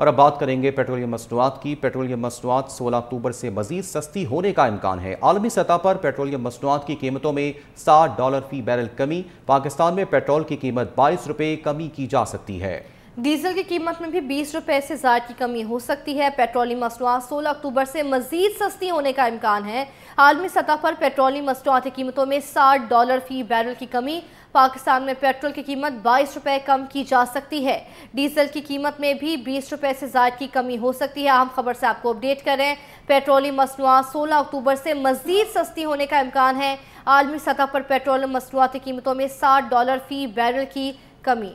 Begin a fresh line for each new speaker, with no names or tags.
और अब बात करेंगे पेट्रोलियम मसनूआत की पेट्रोलियम मसनूआत 16 अक्टूबर से मजीद सस्ती होने का इम्कान है आलमी सतह पर पेट्रोलियम मसनूआत की कीमतों में सात डॉलर फी बैरल कमी पाकिस्तान में पेट्रोल की कीमत बाईस रुपये कमी की जा सकती है
डीजल की कीमत में भी बीस रुपए से ज़्यादा की कमी हो सकती है पेट्रोलियम मसनूआत सोलह अक्टूबर से मजीद सस्ती होने का इम्कान है आलमी सतह पर पेट्रोलियम मसनूआत की कीमतों में साठ डॉलर फी बैरल की कमी पाकिस्तान में पेट्रोल की कीमत बाईस रुपये कम की जा सकती है डीजल की कीमत में भी बीस रुपये से ज़्यादा की कमी हो सकती है अहम खबर से आपको अपडेट करें पेट्रोलियम मसनुआत सोलह अक्टूबर से मजीद सस्ती होने का इम्कान है आलमी सतह पर पेट्रोलियम मसनुआत की कीमतों में साठ डॉलर फी बैरल की कमी